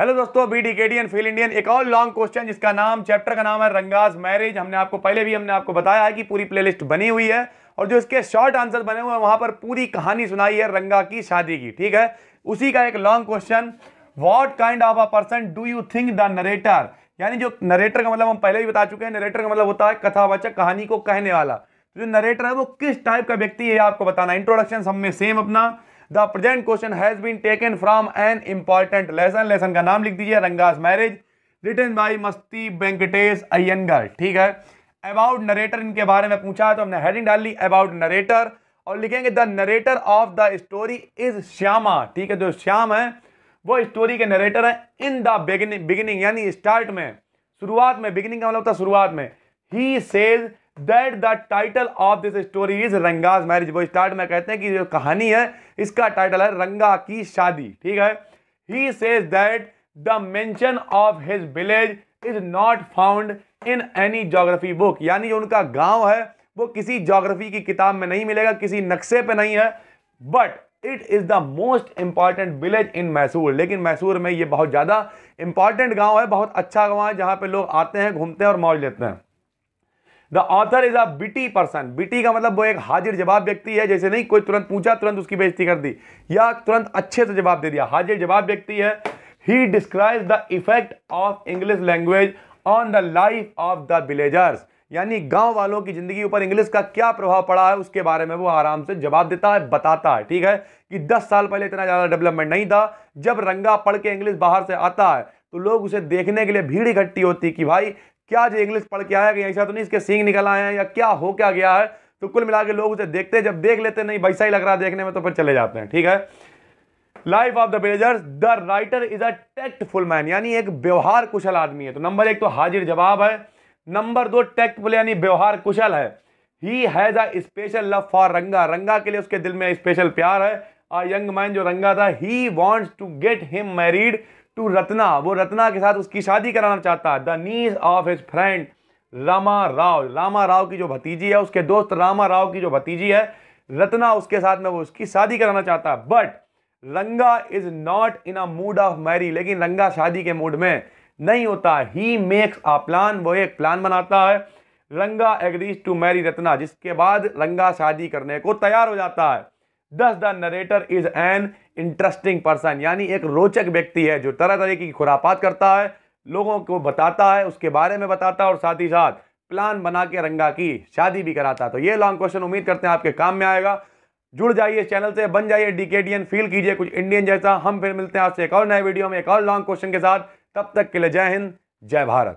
hello दोस्तों B D के D N feel Indian एक और लॉन्ग क्वेश्चन जिसका नाम चैप्टर का नाम है रंगाज मैरिज हमने आपको पहले भी हमने आपको बताया है कि पूरी प्लेलिस्ट बनी हुई है और जो इसके शॉर्ट आंसर बने हुए हैं वहां पर पूरी कहानी सुनाई है रंगा की शादी की ठीक है उसी का एक long question what kind of a person do you think the narrator यानी जो नरेटर का मतलब हम पहले भी बता चुके हैं नरेटर का मतलब होता है कथावाचक कहानी को कहने वाला तो जो नरेटर है वो किस टाइप का व्यक्ति है आपको बताना इंट्रोडक्शन हमें सेम अपना the present question has been taken from an important lesson lesson का नाम लिख दीजिए रंगास मैरिज रिटर्न बाई मस्ती वेंकटेश अयंगर ठीक है अबाउट नरेटर इनके बारे में पूछा तो हमने हेडिंग डाल ली अबाउट नरेटर और लिखेंगे the narrator of the story is Shyama ठीक है जो श्याम है वो स्टोरी के नरेटर है इन द बिगिनिंग यानी स्टार्ट में शुरुआत में बिगिनिंग का मतलब था शुरुआत में ही says that the title of this story is Ranga's marriage वो स्टार्ट में कहते हैं कि जो कहानी है इसका टाइटल है रंगा की शादी ठीक है ही says that the mention of his village is not found in any geography book यानी जो उनका गांव है वो किसी जोग्राफी की किताब में नहीं मिलेगा किसी नक्शे पे नहीं है but it is the most important village in Mysore लेकिन मैसूर में ये बहुत ज़्यादा इंपॉर्टेंट गांव है बहुत अच्छा गांव है जहाँ पे लोग आते हैं घूमते हैं और मौज लेते हैं द ऑथर इज अ बिटी पर्सन बिटी का मतलब वो एक हाजिर जवाब व्यक्ति है जैसे नहीं कोई तुरंत पूछा तुरंत उसकी बेजती कर दी या तुरंत अच्छे से जवाब दे दिया हाजिर जवाब व्यक्ति है ही describe the effect of English language on the life of the villagers यानी गांव वालों की ज़िंदगी ऊपर इंग्लिश का क्या प्रभाव पड़ा है उसके बारे में वो आराम से जवाब देता है बताता है ठीक है कि 10 साल पहले इतना ज़्यादा डेवलपमेंट नहीं था जब रंगा पढ़ के इंग्लिश बाहर से आता है तो लोग उसे देखने के लिए भीड़ इकट्ठी होती कि भाई क्या आज इंग्लिश पढ़ के आया कि ऐसा तो नहीं इसके सींग निकल आए हैं या क्या हो क्या गया है तो कुल मिला के लोग उसे देखते हैं जब देख लेते नहीं वैसा ही लग रहा है देखने में तो फिर चले जाते हैं ठीक है life of the villagers the writer is a tactful man यानी एक व्यवहार कुशल आदमी है तो नंबर एक तो हाजिर जवाब है नंबर दो टेक्टफुल यानी व्यवहार कुशल है ही has a special love for Ranga Ranga के लिए उसके दिल में स्पेशल प्यार है अ यंग मैन जो रंगा था ही wants to get him married to Ratna वो रत्ना के साथ उसकी शादी कराना चाहता है the niece of his friend Rama Rao Rama Rao की जो भतीजी है उसके दोस्त रामा राव की जो भतीजी है रत्ना उसके साथ में वो उसकी शादी कराना चाहता है but Ranga is not in a mood of marry लेकिन रंगा शादी के मूड में नहीं होता ही मेक्स अ प्लान वो एक प्लान बनाता है रंगा एग्रीज टू मैरी रत्ना जिसके बाद रंगा शादी करने को तैयार हो जाता है thus the narrator is an interesting person यानी एक रोचक व्यक्ति है जो तरह तरह की खुरापात करता है लोगों को बताता है उसके बारे में बताता है और साथ ही साथ प्लान बना के रंगा की शादी भी कराता तो ये लॉन्ग क्वेश्चन उम्मीद करते हैं आपके काम में आएगा जुड़ जाइए चैनल से बन जाइए डीकेडियन फील कीजिए कुछ इंडियन जैसा हम फिर मिलते हैं आपसे एक और नए वीडियो में एक और लॉन्ग क्वेश्चन के साथ तब तक के लिए जय हिंद जय भारत